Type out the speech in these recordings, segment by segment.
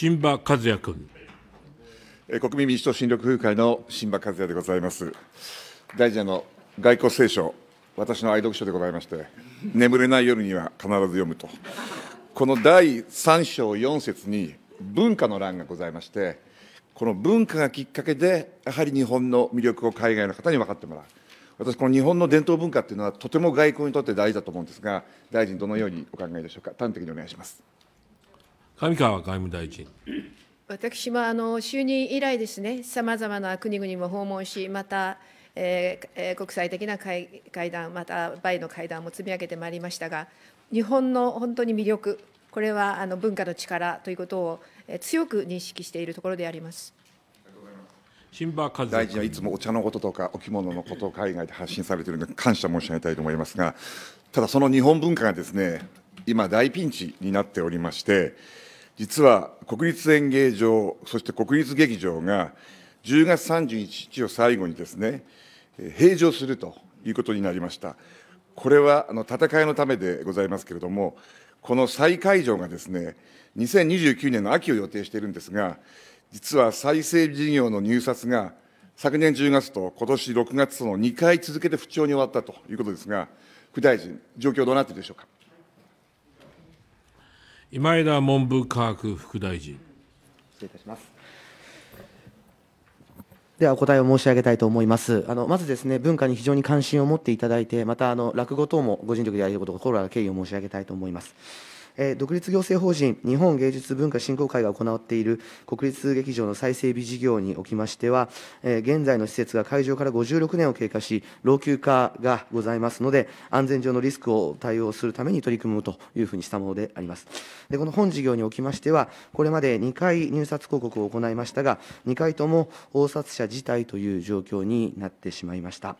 新馬和也君。国民民主党新緑風会の新馬和也でございます。大臣の外交聖書、私の愛読書でございまして、眠れない夜には必ず読むと、この第3章4節に文化の欄がございまして、この文化がきっかけで、やはり日本の魅力を海外の方に分かってもらう、私、この日本の伝統文化っていうのは、とても外交にとって大事だと思うんですが、大臣、どのようにお考えでしょうか、端的にお願いします。上川外務大臣。私もあの就任以来ですね、さまざまな国々も訪問し、また、えー、国際的な会会談、またバイの会談も積み上げてまいりましたが、日本の本当に魅力、これはあの文化の力ということを強く認識しているところであります。新馬和大臣はいつもお茶のこととかお着物のことを海外で発信されているので感謝申し上げたいと思いますがただその日本文化がですね今大ピンチになっておりまして実は国立演芸場、そして国立劇場が、10月31日を最後にですね、閉場するということになりました。これはあの戦いのためでございますけれども、この再開場がですね、2029年の秋を予定しているんですが、実は再生事業の入札が昨年10月と今年6月との2回続けて不調に終わったということですが、副大臣、状況どうなっているでしょうか。今枝文部科学副大臣。失礼いたします。ではお答えを申し上げたいと思います。あのまずですね、文化に非常に関心を持っていただいて、またあの落語等もご尽力であることを心から敬意を申し上げたいと思います。独立行政法人日本芸術文化振興会が行っている国立劇場の再整備事業におきましては、現在の施設が開場から56年を経過し、老朽化がございますので、安全上のリスクを対応するために取り組むというふうにしたものであります。でこの本事業におきましては、これまで2回入札広告を行いましたが、2回とも応札者自体という状況になってしまいました。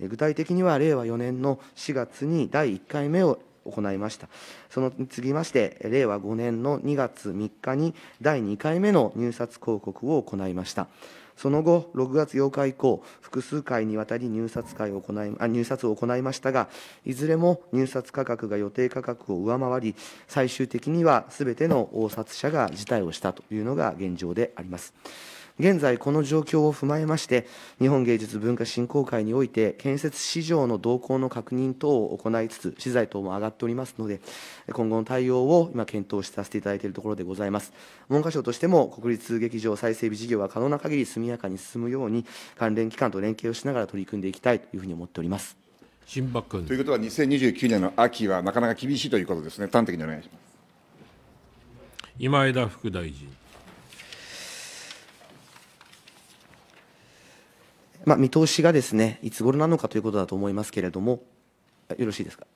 具体的には令和4年の4月に第1回目を行いました。その次まして、令和5年の2月3日に第2回目の入札広告を行いました。その後、6月8日以降、複数回にわたり入札会を行いあ入札を行いましたが、いずれも入札価格が予定価格を上回り、最終的にはすべての応札者が辞退をしたというのが現状であります。現在、この状況を踏まえまして、日本芸術文化振興会において、建設市場の動向の確認等を行いつつ、資材等も上がっておりますので、今後の対応を今、検討させていただいているところでございます。文科省としても、国立劇場再整備事業は可能な限り速やかに進むように、関連機関と連携をしながら取り組んでいきたいというふうに思っております。新君ということは、2029年の秋はなかなか厳しいということですね、端的にお願いします今枝副大臣。まあ、見通しがですね、いつ頃なのかということだと思いますけれども、よろしいですか。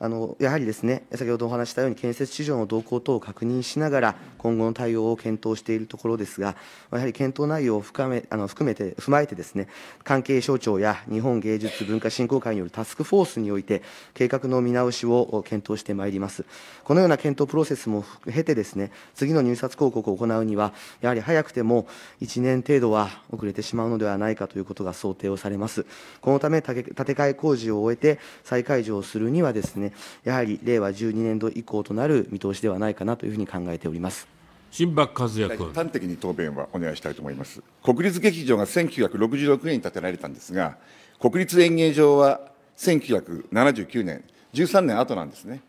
あのやはりですね先ほどお話したように建設市場の動向等を確認しながら今後の対応を検討しているところですがやはり検討内容を深めあの含めて踏まえてですね関係省庁や日本芸術文化振興会によるタスクフォースにおいて計画の見直しを検討してまいりますこのような検討プロセスも経てですね次の入札広告を行うにはやはり早くても1年程度は遅れてしまうのではないかということが想定をされますこのため建て替え工事を終えて再開場するにはですねね、やはり令和12年度以降となる見通しではないかなというふうに考えております。新和也君端的に答弁はお願いしたいと思います。国立劇場が1966年に建てられたんですが、国立演芸場は1979年、13年後なんですね。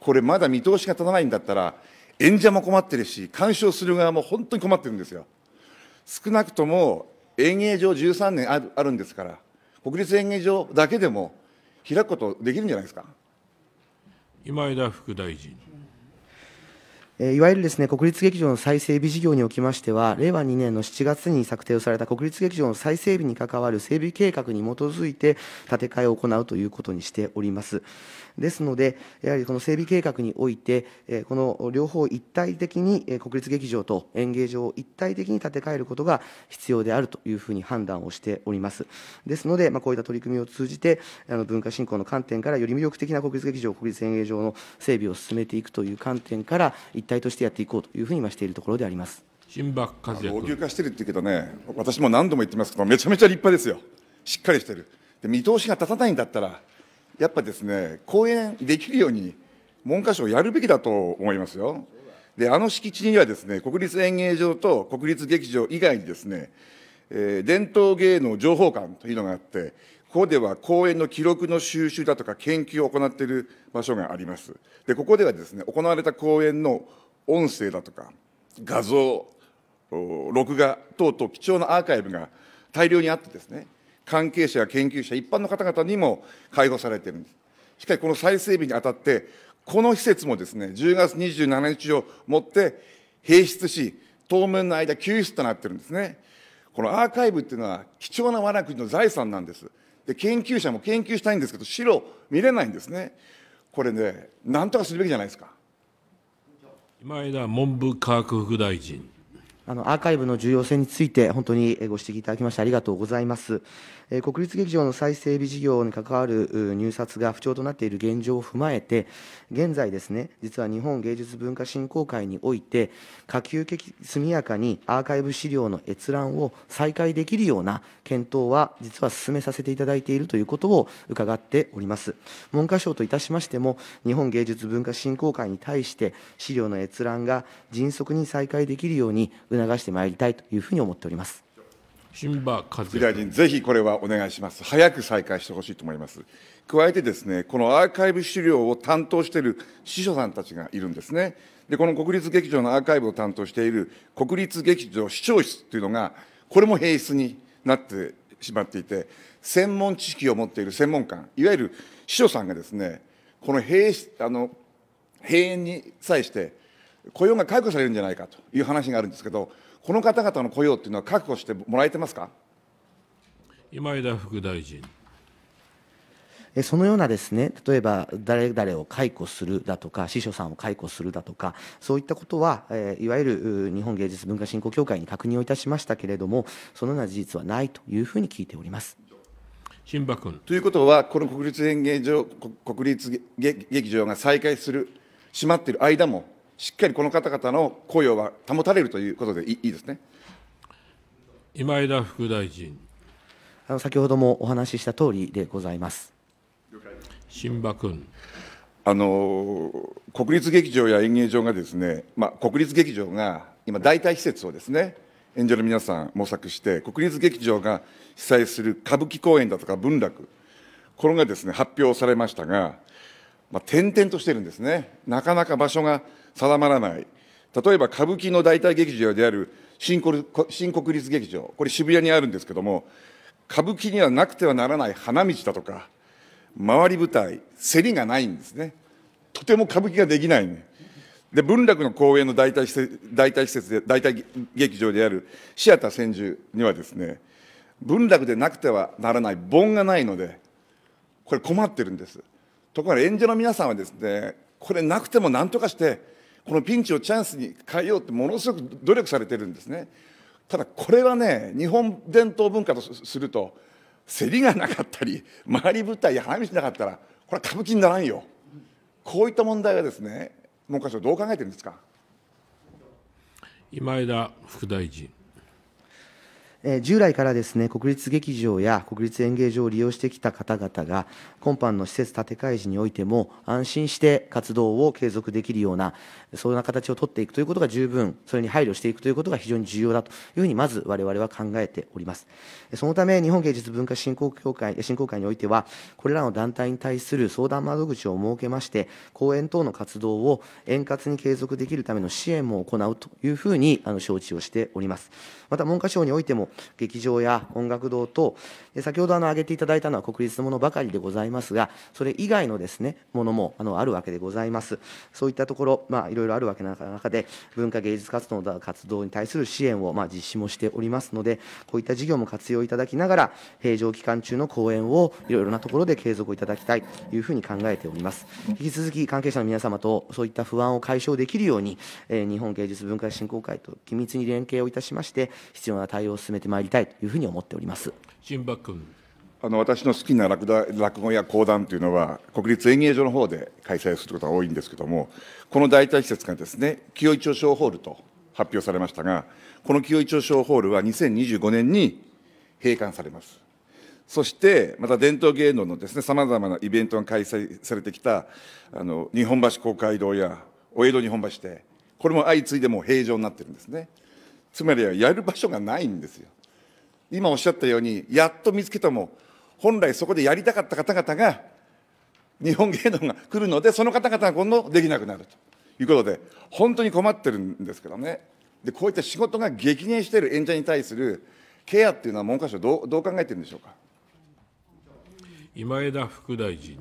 これまだ見通しが立たないんだったら、演者も困ってるし、鑑賞する側も本当に困ってるんですよ。少なくとも演芸場13年あるんですから、国立演芸場だけでも開くことできるんじゃないですか。今枝副大臣。いわゆるですね国立劇場の再整備事業におきましては、令和2年の7月に策定をされた国立劇場の再整備に関わる整備計画に基づいて建て替えを行うということにしております。ですので、やはりこの整備計画において、この両方一体的に国立劇場と演芸場を一体的に建て替えることが必要であるというふうに判断をしております。ですので、まあ、こういった取り組みを通じて、あの文化振興の観点からより魅力的な国立劇場、国立演芸場の整備を進めていくという観点から、一体としてやっていこうというふうに今しているところであります。新馬和老朽化してるって言うけどね、私も何度も言ってますけど、めちゃめちゃ立派ですよ、しっかりしてる。で見通しが立たないんだったらやっぱですね、講演できるように、文科省やるべきだと思いますよ。で、あの敷地にはですね、国立演芸場と国立劇場以外にですね、えー、伝統芸能情報館というのがあって、ここでは公演の記録の収集だとか研究を行っている場所があります。で、ここではですね、行われた公演の音声だとか、画像、録画等々貴重なアーカイブが大量にあってですね、関係者や研究者、一般の方々にも開放されているんです。しかし、この再整備にあたって、この施設もですね、10月27日をもって閉室し、当面の間休室となってるんですね。このアーカイブっていうのは貴重な我が国の財産なんです。で、研究者も研究したいんですけど、資料見れないんですね。これね、なんとかするべきじゃないですか。今枝文部科学副大臣。あのアーカイブの重要性について、本当にご指摘いただきまして、ありがとうございます。国立劇場の再整備事業に関わる入札が不調となっている現状を踏まえて、現在ですね、実は日本芸術文化振興会において、可及的速やかにアーカイブ資料の閲覧を再開できるような検討は、実は進めさせていただいているということを伺っております。文科省といたしましても、日本芸術文化振興会に対して、資料の閲覧が迅速に再開できるように、促してまいりたいというふうに思っております。新場和大臣、ぜひこれはお願いします。早く再開してほしいと思います。加えてですね、このアーカイブ資料を担当している司書さんたちがいるんですね。で、この国立劇場のアーカイブを担当している国立劇場視聴室というのが、これも閉室になってしまっていて、専門知識を持っている専門官、いわゆる司書さんがですね、この閉あの閉園に際して、雇用が解雇されるんじゃないかという話があるんですけど、この方々の雇用というのは確保してもらえてますか今枝副大臣。そのようなですね、例えば誰々を解雇するだとか、司書さんを解雇するだとか、そういったことは、えいわゆる日本芸術文化振興協会に確認をいたしましたけれども、そのような事実はないというふうに聞いております。新馬君ということは、この国立演芸場国立劇場が再開する、閉まっている間も、しっかりこの方々の雇用は保たれるということでいいですね今枝副大臣。あの先ほどもお話しした通りでございます。新馬君。あの国立劇場や演芸場がですね、まあ、国立劇場が今、代替施設をですね、演者の皆さん模索して、国立劇場が主催する歌舞伎公演だとか文楽、これがですね発表されましたが、まあ、転々としてるんですね、なかなか場所が定まらない、例えば歌舞伎の代替劇場である新国新国立劇場、これ、渋谷にあるんですけども、歌舞伎にはなくてはならない花道だとか、回り舞台、競りがないんですね、とても歌舞伎ができない、ね、で文楽の公演の代替代替施設で、代替劇場であるシアター千住にはですね、文楽でなくてはならない盆がないので、これ困ってるんです。ところが演者の皆さんはですね、これなくてもなんとかしてこのピンチをチャンスに変えようってものすごく努力されてるんですねただこれはね日本伝統文化とすると競りがなかったり回り舞台や花道なかったらこれは歌舞伎にならんよこういった問題はですね文科省どう考えてるんですか今枝副大臣従来からですね、国立劇場や国立演芸場を利用してきた方々が、今般の施設建て替え時においても、安心して活動を継続できるような、そんな形をとっていくということが十分、それに配慮していくということが非常に重要だというふうに、まず我々は考えております。そのため、日本芸術文化振興協会、振興会においては、これらの団体に対する相談窓口を設けまして、講演等の活動を円滑に継続できるための支援も行うというふうに、あの承知をしております。また、文科省においても、劇場や音楽堂等、先ほどあの挙げていただいたのは国立のものばかりでございますが、それ以外のですね、ものもあのあるわけでございます。そういったところ、まあ、いろいろあるわけの中で、文化芸術活動の活動に対する支援をまあ実施もしておりますので、こういった事業も活用いただきながら、平常期間中の講演をいろいろなところで継続をいただきたいというふうに考えております。引き続き関係者の皆様とそういった不安を解消できるように、えー、日本芸術文化振興会と緊密に連携をいたしまして、必要な対応を進めててまいりたいというふうに思っております。新博君あの私の好きな落落語や講談というのは国立演芸場の方で開催することが多いんですけどもこの代替施設がですね清井町小ホールと発表されましたがこの清井町小ホールは2025年に閉館されますそしてまた伝統芸能のですねさまざまなイベントが開催されてきたあの日本橋公会堂やお江戸日本橋でこれも相次いでもう平常になってるんですねつまりはやる場所がないんですよ今おっしゃったように、やっと見つけたも、本来そこでやりたかった方々が、日本芸能が来るので、その方々が今度できなくなるということで、本当に困ってるんですけどね。で、こういった仕事が激減している演者に対するケアっていうのは、文科省どう、どう考えてるんでしょうか。今枝副大臣。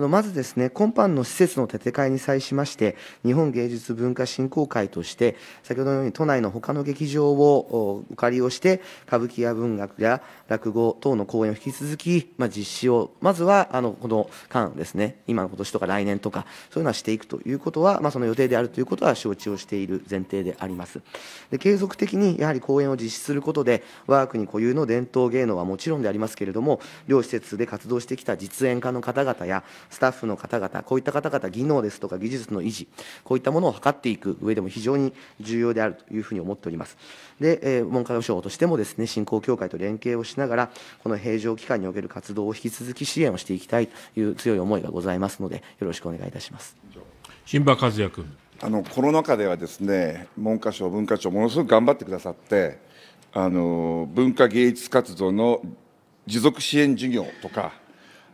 あのまずですね、今般の施設の建て替えに際しまして、日本芸術文化振興会として、先ほどのように都内の他の劇場をお借りをして、歌舞伎や文学や落語等の公演を引き続き、まあ、実施を、まずはあのこの間ですね、今の今年とか来年とか、そういうのはしていくということは、まあ、その予定であるということは承知をしている前提であります。で継続的にやはり公演を実施することで、我が国固有の伝統芸能はもちろんでありますけれども、両施設で活動してきた実演家の方々や、スタッフの方々、こういった方々、技能ですとか技術の維持、こういったものを図っていく上でも非常に重要であるというふうに思っております。で、え文科省としてもですね、振興協会と連携をしながら、この平常期間における活動を引き続き支援をしていきたいという強い思いがございますので、よろしくお願いいたします。新馬和也君。あのコロナ禍ではですね、文科省、文化庁、ものすごく頑張ってくださって、あの文化芸術活動の持続支援事業とか、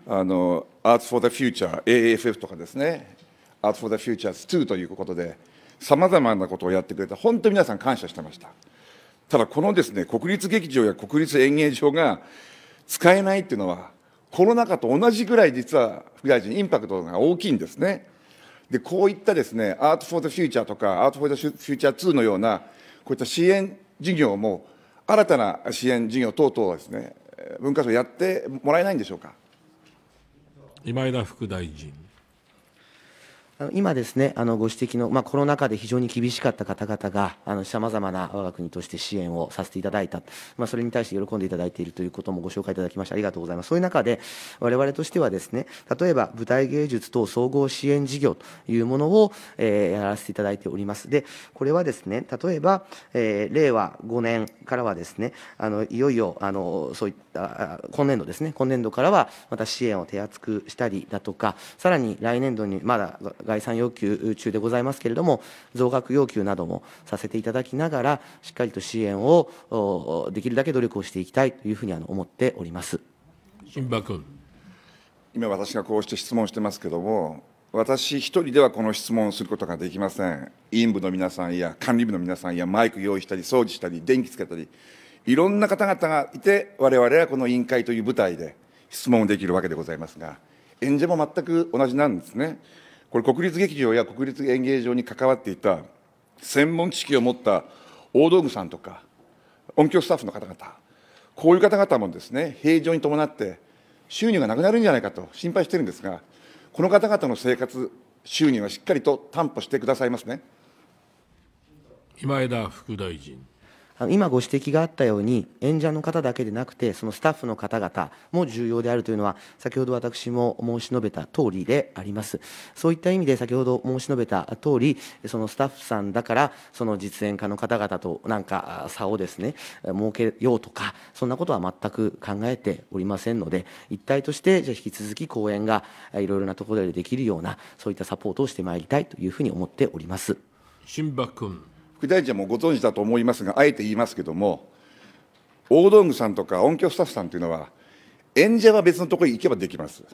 あの Arts for the Future、a f f とかですね、Arts for the Futures 2ということで、さまざまなことをやってくれた、本当に皆さん感謝してました。ただ、このですね、国立劇場や国立演芸場が使えないっていうのは、コロナ禍と同じぐらい実は副大臣、インパクトが大きいんですね。で、こういったですね、アート・フォー・ザ・フューチャーとか、アート・フォー・ザ・フューチャー2のような、こういった支援事業も、新たな支援事業等々はですね、文化庁やってもらえないんでしょうか。今枝副大臣今ですね、あのご指摘の、まあ、コロナ禍で非常に厳しかった方々が、あの様々な我が国として支援をさせていただいた、まあ、それに対して喜んでいただいているということもご紹介いただきまして、ありがとうございます。そういう中で、我々としてはですね、例えば舞台芸術等総合支援事業というものを、えー、やらせていただいております。で、これはですね、例えば、えー、令和5年からはですね、あのいよいよあのそういった今年度ですね、今年度からはまた支援を手厚くしたりだとか、さらに来年度にまだ概算要求中でございますけれども、増額要求などもさせていただきながら、しっかりと支援をできるだけ努力をしていきたいというふうに思っております新馬君。今、私がこうして質問してますけれども、私一人ではこの質問をすることができません。委員部の皆さんや管理部の皆さんやマイク用意したり、掃除したり、電気つけたり、いろんな方々がいて、我々はこの委員会という舞台で質問できるわけでございますが、演者も全く同じなんですね。これ、国立劇場や国立演芸場に関わっていた専門知識を持った大道具さんとか、音響スタッフの方々、こういう方々もですね、平常に伴って、収入がなくなるんじゃないかと心配してるんですが、この方々の生活収入はしっかりと担保してくださいますね。今枝副大臣今ご指摘があったように、演者の方だけでなくて、そのスタッフの方々も重要であるというのは、先ほど私も申し述べた通りであります。そういった意味で、先ほど申し述べた通り、そのスタッフさんだから、その実演家の方々となんか差をですね、設けようとか、そんなことは全く考えておりませんので、一体として、じゃ引き続き講演がいろいろなところでできるような、そういったサポートをしてまいりたいというふうに思っております。新馬君副大臣もご存知だと思いますが、あえて言いますけれども、大道具さんとか音響スタッフさんというのは、演者は別のところに行けばできます。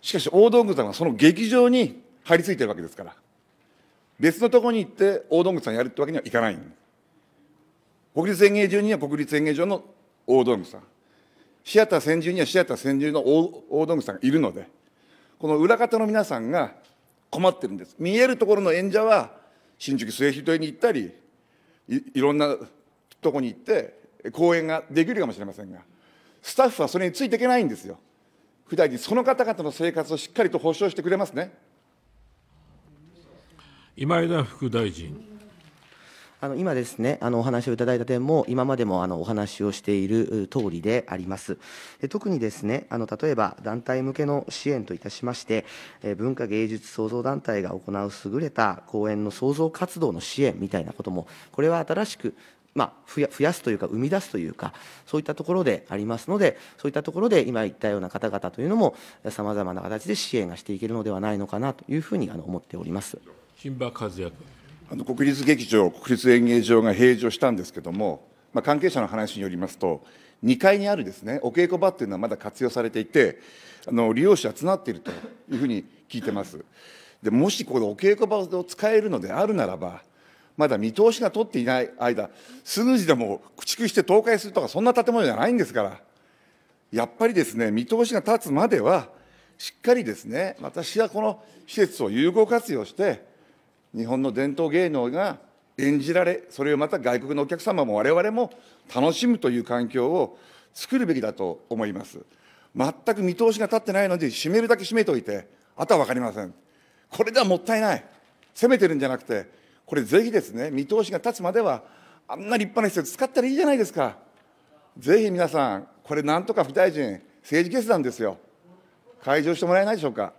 しかし、大道具さんはその劇場に張り付いてるわけですから、別のところに行って大道具さんやるってわけにはいかない国立演芸場には国立演芸場の大道具さん、シアター専従にはシアター専従の大道具さんがいるので、この裏方の皆さんが困ってるんです。見えるところの演者は新宿末広に行ったりいろんなとこに行って講演ができるかもしれませんがスタッフはそれについていけないんですよ普段にその方々の生活をしっかりと保障してくれますね今枝副大臣あの今ですね、あのお話をいただいた点も、今までもあのお話をしている通りであります。特にですね、あの例えば団体向けの支援といたしまして、文化芸術創造団体が行う優れた公演の創造活動の支援みたいなことも、これは新しくまあ、増やすというか生み出すというかそういったところでありますのでそういったところで今言ったような方々というのもさまざまな形で支援がしていけるのではないのかなというふうにあの思っております。新馬和也君あの国立劇場、国立演芸場が閉場したんですけども、まあ、関係者の話によりますと、2階にあるですねお稽古場っていうのはまだ活用されていて、あの利用者集まっているというふうに聞いてます。でもしここでお稽古場を使えるのであるならば、まだ見通しが取っていない間、すぐにでも駆逐して倒壊するとか、そんな建物じゃないんですから、やっぱりですね見通しが立つまでは、しっかりですね、私はこの施設を有効活用して、日本の伝統芸能が演じられ、それをまた外国のお客様も我々も楽しむという環境を作るべきだと思います。全く見通しが立ってないので、閉めるだけ閉めておいて、あとは分かりません。これではもったいない。責めてるんじゃなくて、これぜひですね、見通しが立つまでは、あんな立派な施設使ったらいいじゃないですか。ぜひ皆さん、これなんとか副大臣、政治決断ですよ。解除してもらえないでしょうか。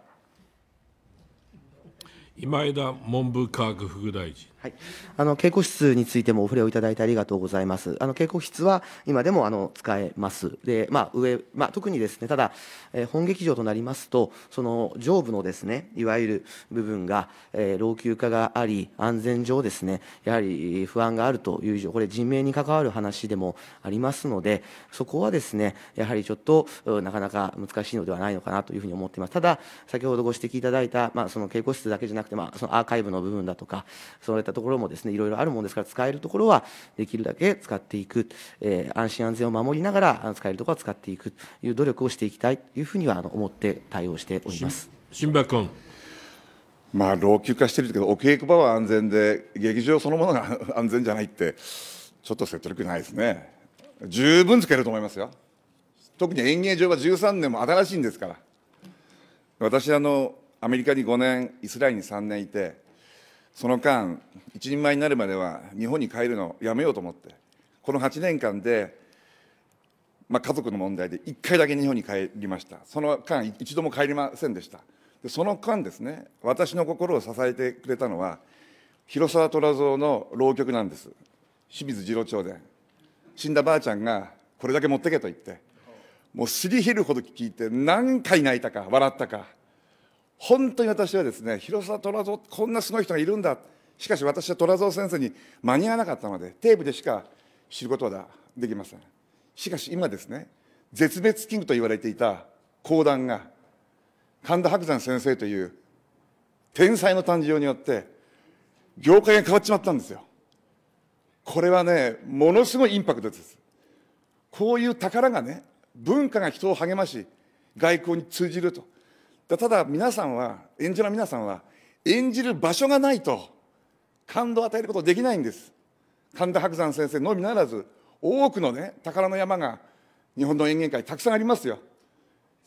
今枝文部科学副大臣はい、あの稽古室についてもお触れをいただいてありがとうございます。あの稽古室は今でもあの使えます。で、まあ、上、まあ、特にですね、ただ、えー、本劇場となりますと、その上部のですね、いわゆる部分が、えー、老朽化があり、安全上ですね、やはり不安があるという以上、これ人命に関わる話でもありますので、そこはですね、やはりちょっとなかなか難しいのではないのかなというふうに思っています。ただ、先ほどご指摘いただいた、まあ、その稽古室だけじゃなくて、まあ、そのアーカイブの部分だとか、それたところもですね、いろいろあるもんですから、使えるところはできるだけ使っていく、えー、安心安全を守りながら、使えるところは使っていくという努力をしていきたいというふうにはあの思って対応しております。新君まあ、老朽化してるけど、お稽古場は安全で、劇場そのものが 安全じゃないって、ちょっと説得力ないですね。十分使えると思いますよ。特に演芸場は13年も新しいんですから。私あのアメリカに5年イスラエルに3年いてその間、一人前になるまでは日本に帰るのをやめようと思って、この8年間で、まあ、家族の問題で1回だけ日本に帰りました、その間、一度も帰りませんでした、でその間ですね、私の心を支えてくれたのは、広沢虎蔵の浪曲なんです、清水次郎長伝、死んだばあちゃんがこれだけ持ってけと言って、もうすり減るほど聞いて、何回泣いたか、笑ったか。本当に私はですね広沢虎蔵こんなすごい人がいるんだしかし私は虎蔵先生に間に合わなかったのでテープでしか知ることはできませんしかし今ですね絶滅危惧と言われていた講談が神田伯山先生という天才の誕生によって業界が変わっちまったんですよこれはねものすごいインパクトですこういう宝がね文化が人を励まし外交に通じるとただ皆さんは演じる皆さんは演じる場所がないと感動を与えることできないんです神田伯山先生のみならず多くのね宝の山が日本の演芸界たくさんありますよ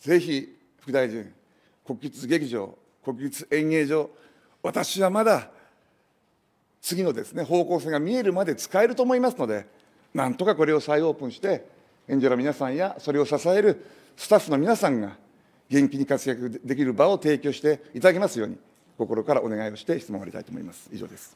ぜひ副大臣国立劇場国立演芸場私はまだ次のですね方向性が見えるまで使えると思いますのでなんとかこれを再オープンして演者の皆さんやそれを支えるスタッフの皆さんが元気に活躍できる場を提供していただきますように、心からお願いをして質問を終わりたいと思います。以上です。